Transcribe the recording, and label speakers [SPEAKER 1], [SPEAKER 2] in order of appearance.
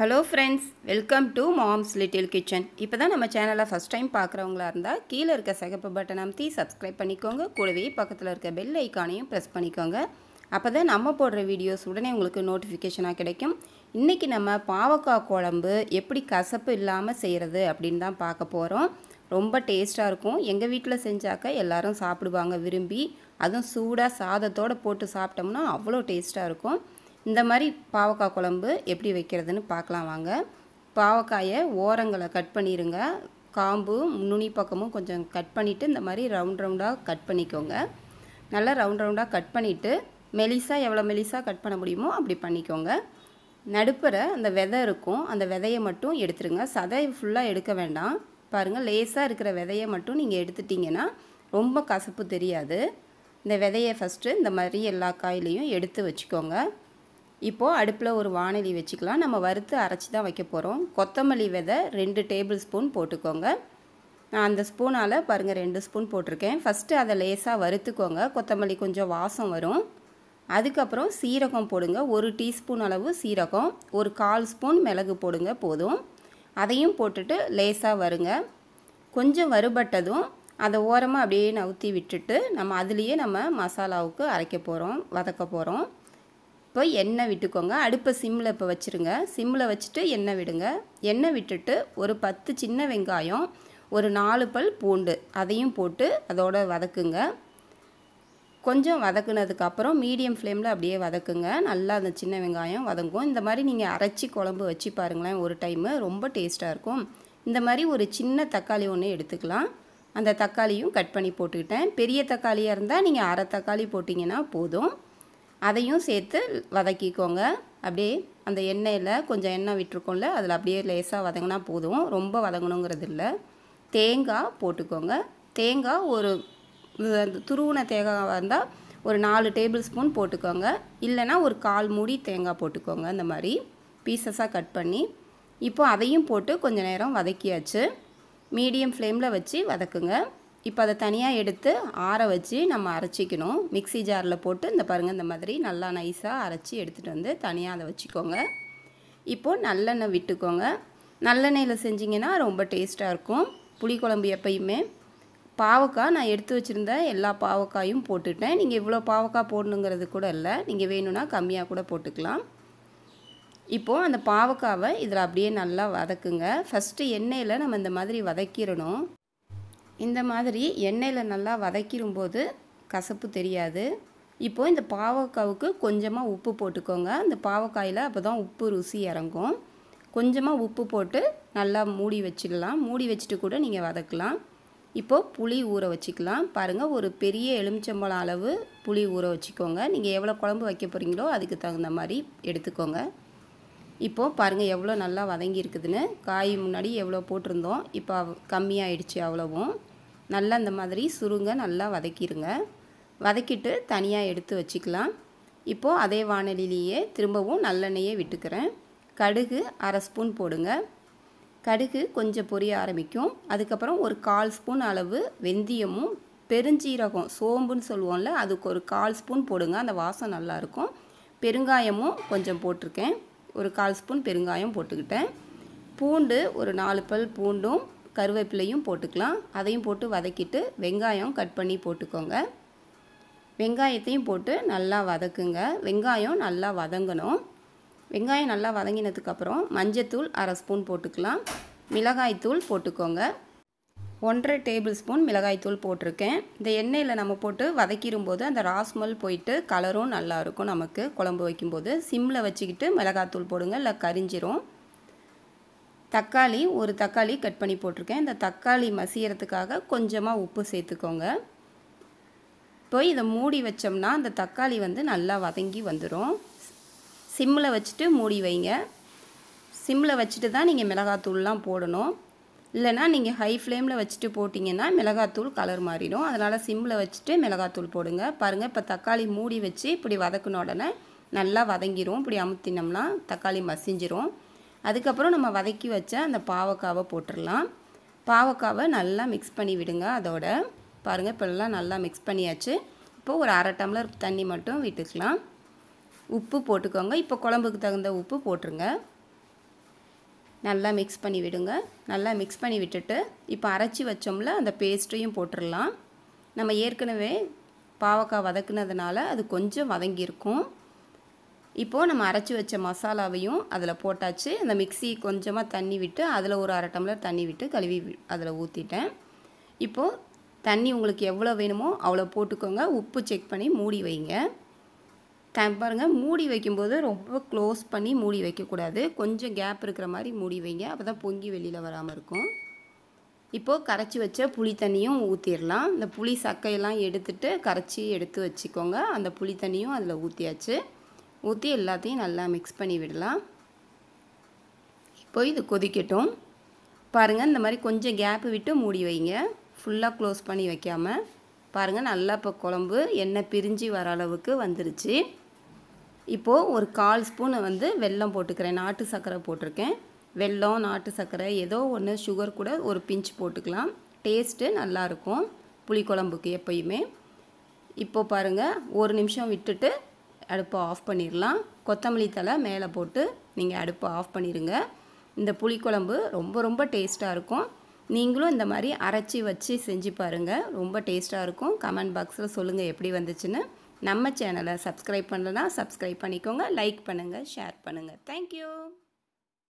[SPEAKER 1] hello friends welcome to Mom's Little Kitchen இப்போ தான் நம்ம சேனலை ஃபஸ்ட் டைம் பார்க்குறவங்களா இருந்தால் கீழே இருக்க சிகப்பு பட்டன் அமுத்தி சப்ஸ்கிரைப் பண்ணிக்கோங்க கூடவே பக்கத்தில் இருக்க பெல் ஐக்கானையும் ப்ரெஸ் பண்ணிக்கோங்க அப்போ தான் நம்ம போடுற வீடியோஸ் உடனே உங்களுக்கு நோட்டிஃபிகேஷனாக கிடைக்கும் இன்றைக்கி நம்ம பாவக்காய் குழம்பு எப்படி கசப்பு இல்லாமல் செய்கிறது அப்படின்னு தான் பார்க்க போகிறோம் ரொம்ப டேஸ்ட்டாக இருக்கும் எங்கள் வீட்டில் செஞ்சாக்க எல்லோரும் சாப்பிடுவாங்க விரும்பி அதுவும் சூடாக சாதத்தோடு போட்டு சாப்பிட்டோம்னா அவ்வளோ டேஸ்ட்டாக இருக்கும் இந்த மாதிரி பாவக்காய் குழம்பு எப்படி வைக்கிறதுன்னு பார்க்கலாம் வாங்க பாவக்காயை ஓரங்களை கட் பண்ணிடுங்க காம்பு நுனி பக்கமும் கொஞ்சம் கட் பண்ணிவிட்டு இந்த மாதிரி ரவுண்ட் ரவுண்டாக கட் பண்ணிக்கோங்க நல்லா ரவுண்ட் ரவுண்டாக கட் பண்ணிவிட்டு மெலிசாக எவ்வளோ மெலிசாக கட் பண்ண முடியுமோ அப்படி பண்ணிக்கோங்க நடுப்புற அந்த விதை இருக்கும் அந்த விதையை மட்டும் எடுத்துருங்க சதை ஃபுல்லாக எடுக்க வேண்டாம் பாருங்கள் லேஸாக இருக்கிற விதையை மட்டும் நீங்கள் எடுத்துட்டிங்கன்னா ரொம்ப கசப்பு தெரியாது இந்த விதையை ஃபஸ்ட்டு இந்த மாதிரி எல்லா காயிலையும் எடுத்து வச்சுக்கோங்க இப்போது அடுப்பில் ஒரு வானலி வச்சுக்கலாம் நம்ம வறுத்து அரைச்சி தான் வைக்க போகிறோம் கொத்தமல்லி விதை ரெண்டு டேபிள் ஸ்பூன் போட்டுக்கோங்க நான் அந்த ஸ்பூனால் பாருங்கள் ரெண்டு ஸ்பூன் போட்டிருக்கேன் ஃபஸ்ட்டு அதை லேசாக வறுத்துக்கோங்க கொத்தமல்லி கொஞ்சம் வாசம் வரும் அதுக்கப்புறம் சீரகம் போடுங்க ஒரு டீஸ்பூன் அளவு சீரகம் ஒரு கால் ஸ்பூன் மிளகு போடுங்க போதும் அதையும் போட்டுட்டு லேசாக வருங்க கொஞ்சம் வறுபட்டதும் அதை ஓரமாக அப்படியே நவுத்தி விட்டுட்டு நம்ம அதுலேயே நம்ம மசாலாவுக்கு அரைக்க போகிறோம் வதக்க போகிறோம் இப்போ எண்ணெய் விட்டுக்கோங்க அடுப்பை சிம்மில் இப்போ வச்சுருங்க சிம்மில் வச்சுட்டு எண்ணெய் விடுங்க எண்ணெய் விட்டுட்டு ஒரு பத்து சின்ன வெங்காயம் ஒரு நாலு பல் பூண்டு அதையும் போட்டு அதோட வதக்குங்க கொஞ்சம் வதக்குனதுக்கப்புறம் மீடியம் ஃப்ளேமில் அப்படியே வதக்குங்க நல்லா அந்த சின்ன வெங்காயம் வதங்கும் இந்த மாதிரி நீங்கள் அரைச்சி குழம்பு வச்சு பாருங்களேன் ஒரு டைமு ரொம்ப டேஸ்ட்டாக இருக்கும் இந்த மாதிரி ஒரு சின்ன தக்காளி ஒன்று எடுத்துக்கலாம் அந்த தக்காளியும் கட் பண்ணி போட்டுக்கிட்டேன் பெரிய தக்காளியாக இருந்தால் நீங்கள் அரை தக்காளி போட்டிங்கன்னா போதும் அதையும் சேர்த்து வதக்கிக்கோங்க அப்படியே அந்த எண்ணெயில் கொஞ்சம் எண்ணெய் விட்டுருக்கோம்ல அதில் அப்படியே லேசாக வதங்கினா போதும் ரொம்ப வதங்கணுங்கிறது இல்லை தேங்காய் போட்டுக்கோங்க தேங்காய் ஒரு துருவன தேங்காய் வந்தால் ஒரு நாலு டேபிள் ஸ்பூன் போட்டுக்கோங்க இல்லைனா ஒரு கால் மூடி தேங்காய் போட்டுக்கோங்க இந்த மாதிரி பீசஸாக கட் பண்ணி இப்போ அதையும் போட்டு கொஞ்சம் நேரம் வதக்கியாச்சு மீடியம் ஃப்ளேமில் வச்சு வதக்குங்க இப்போ அதை தனியாக எடுத்து ஆற வச்சு நம்ம அரைச்சிக்கணும் மிக்சி ஜாரில் போட்டு இந்த பாருங்கள் இந்த மாதிரி நல்லா நைஸாக அரைச்சி எடுத்துகிட்டு வந்து தனியாக அதை வச்சுக்கோங்க இப்போது நல்லெண்ணெய் விட்டுக்கோங்க நல்லெண்ணெயில் செஞ்சிங்கன்னா ரொம்ப டேஸ்ட்டாக இருக்கும் புளிக்குழம்பு எப்பயுமே பாவக்காய் நான் எடுத்து வச்சுருந்த எல்லா பாவக்காயும் போட்டுட்டேன் நீங்கள் இவ்வளோ பாவக்காய் போடணுங்கிறது கூட இல்லை நீங்கள் வேணும்னா கம்மியாக கூட போட்டுக்கலாம் இப்போது அந்த பாவக்காவை இதில் அப்படியே நல்லா வதக்குங்க ஃபஸ்ட்டு எண்ணெயில் நம்ம இந்த மாதிரி வதக்கிடணும் இந்த மாதிரி எண்ணெயில் நல்லா வதக்கிடும்போது கசப்பு தெரியாது இப்போது இந்த பாவக்காவுக்கு கொஞ்சமாக உப்பு போட்டுக்கோங்க இந்த பாவக்காயில் அப்போ தான் உப்பு ருசி இறங்கும் கொஞ்சமாக உப்பு போட்டு நல்லா மூடி வச்சிடலாம் மூடி வச்சுட்டு கூட நீங்கள் வதக்கலாம் இப்போது புளி ஊற வச்சுக்கலாம் பாருங்கள் ஒரு பெரிய எலுமிச்சம்பழம் அளவு புளி ஊற வச்சுக்கோங்க நீங்கள் எவ்வளோ குழம்பு வைக்க போகிறீங்களோ அதுக்கு தகுந்த மாதிரி எடுத்துக்கோங்க இப்போது பாருங்கள் எவ்வளோ நல்லா வதங்கி இருக்குதுன்னு காய் முன்னாடி எவ்வளோ போட்டிருந்தோம் இப்போ கம்மியாகிடுச்சு அவ்வளோவும் நல்லா இந்த மாதிரி சுருங்க நல்லா வதக்கிடுங்க வதக்கிட்டு தனியாக எடுத்து வச்சுக்கலாம் இப்போது அதே வானலிலேயே திரும்பவும் நல்லெண்ணெயே விட்டுக்கிறேன் கடுகு அரை ஸ்பூன் போடுங்க கடுகு கொஞ்சம் பொரிய ஆரம்பிக்கும் அதுக்கப்புறம் ஒரு கால் ஸ்பூன் அளவு வெந்தயமும் பெருஞ்சீரகம் சோம்புன்னு சொல்லுவோம்ல அதுக்கு ஒரு கால் ஸ்பூன் போடுங்க அந்த வாசம் நல்லாயிருக்கும் பெருங்காயமும் கொஞ்சம் போட்டிருக்கேன் ஒரு கால் ஸ்பூன் பெருங்காயம் போட்டுக்கிட்டேன் பூண்டு ஒரு நாலு பல் பூண்டும் கருவேப்பிலையும் போட்டுக்கலாம் அதையும் போட்டு வதக்கிட்டு வெங்காயம் கட் பண்ணி போட்டுக்கோங்க வெங்காயத்தையும் போட்டு நல்லா வதக்குங்க வெங்காயம் நல்லா வதங்கணும் வெங்காயம் நல்லா வதங்கினதுக்கப்புறம் மஞ்சத்தூள் அரை ஸ்பூன் போட்டுக்கலாம் மிளகாய்த்தூள் போட்டுக்கோங்க ஒன்றரை டேபிள் ஸ்பூன் மிளகாய்த்தூள் போட்டிருக்கேன் இந்த எண்ணெயில் நம்ம போட்டு வதக்கிடும்போது அந்த ராஸ்மல் போயிட்டு கலரும் நல்லாயிருக்கும் நமக்கு குழம்பு வைக்கும்போது சிம்மில் வச்சுக்கிட்டு மிளகாய்த்தூள் போடுங்க இல்லை கரிஞ்சிரும் தக்காளி ஒரு தக்காளி கட் பண்ணி போட்டிருக்கேன் இந்த தக்காளி மசியறதுக்காக கொஞ்சமாக உப்பு சேர்த்துக்கோங்க இப்போ இதை மூடி வச்சோம்னா அந்த தக்காளி வந்து நல்லா வதங்கி வந்துடும் சிம்மில் வச்சுட்டு மூடி வைங்க சிம்மில் வச்சுட்டு தான் நீங்கள் மிளகாத்தூள்லாம் போடணும் இல்லைனா நீங்கள் ஹை ஃப்ளேமில் வச்சுட்டு போட்டிங்கன்னா மிளகாத்தூள் கலர் மாறிடும் அதனால் சிம்மில் வச்சுட்டு மிளகாத்தூள் போடுங்க பாருங்கள் இப்போ தக்காளி மூடி வச்சு இப்படி வதக்கின உடனே நல்லா வதங்கிரும் இப்படி அமுத்தினோம்னா தக்காளி மசிஞ்சிரும் அதுக்கப்புறம் நம்ம வதக்கி வச்ச அந்த பாவக்காவை போட்டுடலாம் பாவக்காவை நல்லா மிக்ஸ் பண்ணி விடுங்க அதோட பாருங்கள் இப்போல்லாம் நல்லா மிக்ஸ் பண்ணியாச்சு இப்போது ஒரு அரை டம்ளர் தண்ணி மட்டும் விட்டுக்கலாம் உப்பு போட்டுக்கோங்க இப்போ குழம்புக்கு தகுந்த உப்பு போட்டுருங்க நல்லா மிக்ஸ் பண்ணி விடுங்க நல்லா மிக்ஸ் பண்ணி விட்டுட்டு இப்போ அரைச்சி வச்சோம்ல அந்த பேஸ்ட்டையும் போட்டுடலாம் நம்ம ஏற்கனவே பாவக்காய் வதக்குனதுனால அது கொஞ்சம் வதங்கியிருக்கும் இப்போது நம்ம அரைச்சி வச்ச மசாலாவையும் அதில் போட்டாச்சு அந்த மிக்சி கொஞ்சமாக தண்ணி விட்டு அதில் ஒரு அரை டம்ளர் தண்ணி விட்டு கழுவி அதில் ஊற்றிட்டேன் இப்போது தண்ணி உங்களுக்கு எவ்வளோ வேணுமோ அவ்வளோ போட்டுக்கோங்க உப்பு செக் பண்ணி மூடி வைங்க டைம் பாருங்கள் மூடி வைக்கும்போது ரொம்ப க்ளோஸ் பண்ணி மூடி வைக்கக்கூடாது கொஞ்சம் கேப் இருக்கிற மாதிரி மூடி வைங்க அப்போ தான் பொங்கி வெளியில் வராமல் இருக்கும் இப்போது கரைச்சி வச்ச புளி தண்ணியும் ஊற்றிடலாம் இந்த புளி சக்கையெல்லாம் எடுத்துட்டு கரைச்சி எடுத்து வச்சுக்கோங்க அந்த புளி தண்ணியும் அதில் ஊற்றியாச்சு ஊற்றி எல்லாத்தையும் நல்லா மிக்ஸ் பண்ணி விடலாம் இப்போ இது கொதிக்கட்டும் பாருங்கள் இந்த மாதிரி கொஞ்சம் கேப் விட்டு மூடி வைங்க ஃபுல்லாக க்ளோஸ் பண்ணி வைக்காமல் பாருங்கள் நல்லா இப்போ குழம்பு எண்ணெய் பிரிஞ்சு வர அளவுக்கு வந்துருச்சு இப்போது ஒரு கால் ஸ்பூனை வந்து வெல்லம் போட்டுக்கிறேன் நாட்டு சர்க்கரை போட்டிருக்கேன் வெல்லம் நாட்டு சர்க்கரை ஏதோ ஒன்று சுகர் கூட ஒரு பிஞ்ச் போட்டுக்கலாம் டேஸ்ட்டு நல்லாயிருக்கும் புளிக்குழம்புக்கு எப்பயுமே இப்போது பாருங்கள் ஒரு நிமிஷம் விட்டுட்டு அடுப்பை ஆஃப் பண்ணிடலாம் கொத்தமல்லி தலை மேலே போட்டு நீங்கள் அடுப்பை ஆஃப் பண்ணிடுங்க இந்த புளிக்குழம்பு ரொம்ப ரொம்ப டேஸ்ட்டாக இருக்கும் நீங்களும் இந்த மாதிரி அரைச்சி வச்சு செஞ்சு பாருங்கள் ரொம்ப டேஸ்ட்டாக இருக்கும் கமெண்ட் பாக்ஸில் சொல்லுங்கள் எப்படி வந்துச்சுன்னு நம்ம சேனலை சப்ஸ்கிரைப் பண்ணலன்னா சப்ஸ்கிரைப் பண்ணிக்கோங்க லைக் பண்ணுங்கள் ஷேர் பண்ணுங்கள் தேங்க்யூ